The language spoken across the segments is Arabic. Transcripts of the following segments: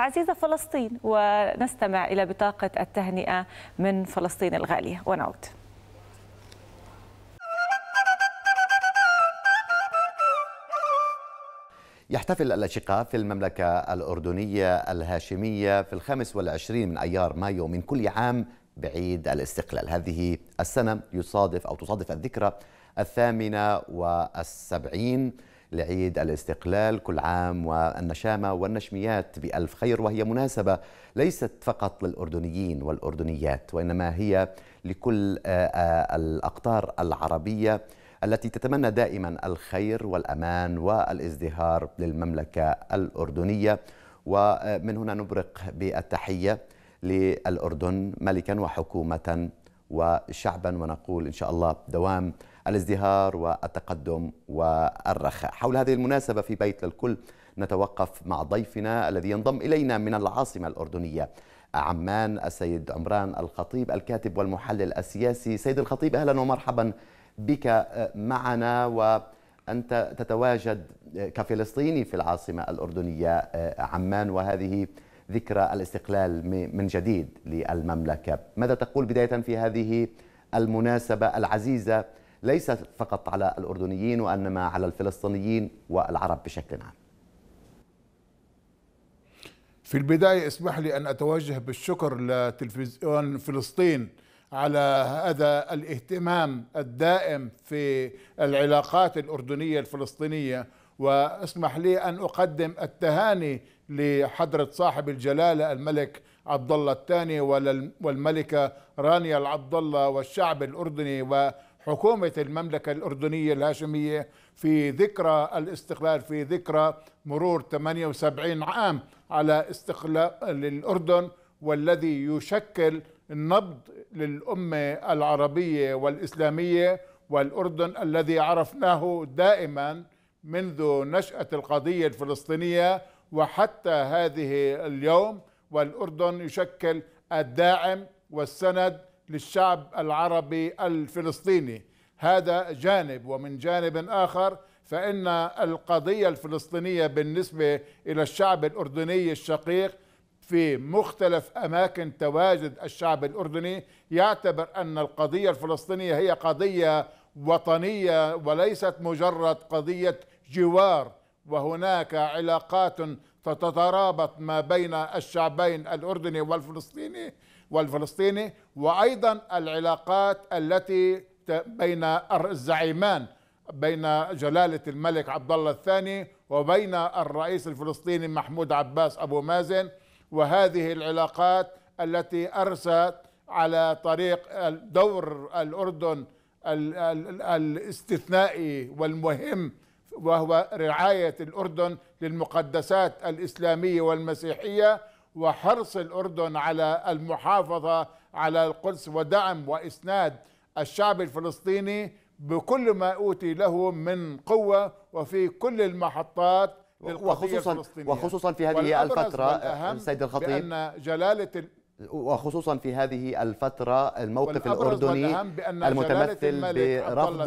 عزيزة فلسطين ونستمع إلى بطاقة التهنئة من فلسطين الغالية ونعود يحتفل الأشقاء في المملكة الأردنية الهاشمية في الخامس والعشرين من أيار مايو من كل عام بعيد الاستقلال هذه السنة يصادف أو تصادف الذكرى الثامنة والسبعين لعيد الاستقلال كل عام والنشامة والنشميات بألف خير وهي مناسبة ليست فقط للأردنيين والأردنيات وإنما هي لكل آه، آه، الأقطار العربية التي تتمنى دائما الخير والأمان والازدهار للمملكة الأردنية ومن هنا نبرق بالتحية للأردن ملكا وحكومة وشعبا ونقول إن شاء الله دوام الازدهار والتقدم والرخاء حول هذه المناسبة في بيت للكل نتوقف مع ضيفنا الذي ينضم إلينا من العاصمة الأردنية عمان السيد عمران الخطيب الكاتب والمحلل السياسي سيد الخطيب أهلا ومرحبا بك آه، معنا وأنت تتواجد آه، كفلسطيني في العاصمة الأردنية آه، عمان وهذه ذكرى الاستقلال من جديد للمملكة ماذا تقول بداية في هذه المناسبة العزيزة ليس فقط على الأردنيين وإنما على الفلسطينيين والعرب بشكل عام في البداية اسمح لي أن أتوجه بالشكر لتلفزيون فلسطين على هذا الاهتمام الدائم في العلاقات الأردنية الفلسطينية واسمح لي أن أقدم التهاني لحضرة صاحب الجلالة الملك عبد الله الثاني والملكة رانيا العبد الله والشعب الأردني وحكومة المملكة الأردنية الهاشمية في ذكرى الاستقلال في ذكرى مرور 78 عام على استقلال الأردن والذي يشكل النبض للأمة العربية والإسلامية والأردن الذي عرفناه دائما منذ نشأة القضية الفلسطينية وحتى هذه اليوم والأردن يشكل الداعم والسند للشعب العربي الفلسطيني هذا جانب ومن جانب آخر فإن القضية الفلسطينية بالنسبة إلى الشعب الأردني الشقيق في مختلف أماكن تواجد الشعب الأردني يعتبر أن القضية الفلسطينية هي قضية وطنية وليست مجرد قضية جوار وهناك علاقات تترابط ما بين الشعبين الأردني والفلسطيني والفلسطيني وأيضا العلاقات التي بين الزعيمان بين جلالة الملك عبد الله الثاني وبين الرئيس الفلسطيني محمود عباس أبو مازن وهذه العلاقات التي أرست على طريق دور الأردن الاستثنائي والمهم وهو رعاية الأردن للمقدسات الإسلامية والمسيحية وحرص الأردن على المحافظة على القدس ودعم وإسناد الشعب الفلسطيني بكل ما أوتي له من قوة وفي كل المحطات وخصوصا وخصوصا في هذه الفترة السيد الخطيب بأن جلالة وخصوصا في هذه الفترة الموقف الأردني المتمثل برفض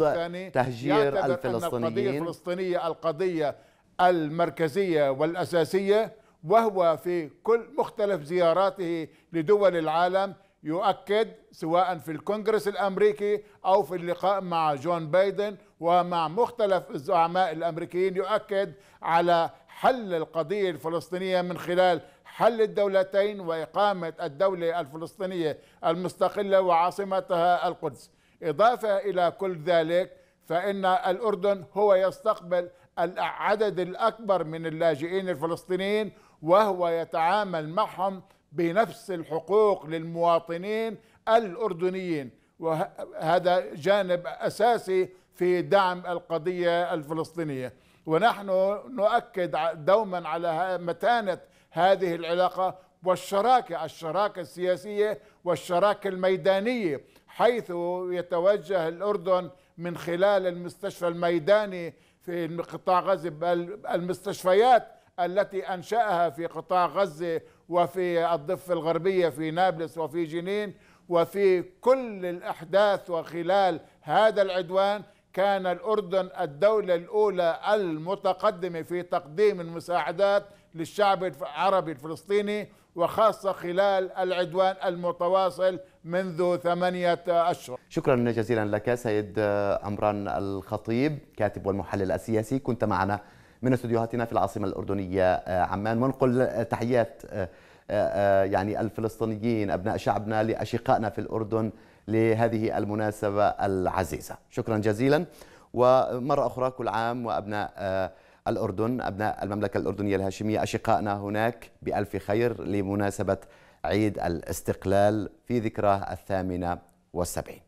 تهجير الفلسطينيين القضية الفلسطينية القضية المركزية والأساسية وهو في كل مختلف زياراته لدول العالم يؤكد سواء في الكونغرس الأمريكي أو في اللقاء مع جون بايدن ومع مختلف الزعماء الأمريكيين يؤكد على حل القضية الفلسطينية من خلال حل الدولتين وإقامة الدولة الفلسطينية المستقلة وعاصمتها القدس إضافة إلى كل ذلك فإن الأردن هو يستقبل العدد الأكبر من اللاجئين الفلسطينيين وهو يتعامل معهم بنفس الحقوق للمواطنين الأردنيين وهذا جانب أساسي في دعم القضية الفلسطينية ونحن نؤكد دوما على متانة هذه العلاقة والشراكة الشراكة السياسية والشراكة الميدانية حيث يتوجه الأردن من خلال المستشفى الميداني في قطاع غزة بل المستشفيات التي أنشأها في قطاع غزة وفي الضفة الغربية في نابلس وفي جنين وفي كل الأحداث وخلال هذا العدوان كان الأردن الدولة الأولى المتقدمة في تقديم المساعدات للشعب العربي الفلسطيني وخاصة خلال العدوان المتواصل منذ ثمانية أشهر شكرا جزيلا لك سيد أمران الخطيب كاتب والمحلل السياسي كنت معنا من استديوهاتنا في العاصمة الأردنية آه، عمان ونقل آه، تحيات آه، يعني الفلسطينيين أبناء شعبنا لأشقائنا في الأردن لهذه المناسبة العزيزة شكرا جزيلا ومرة أخرى كل عام وأبناء آه، الأردن أبناء المملكة الأردنية الهاشمية أشقائنا هناك بألف خير لمناسبة عيد الاستقلال في ذكراه الثامنة والسبعين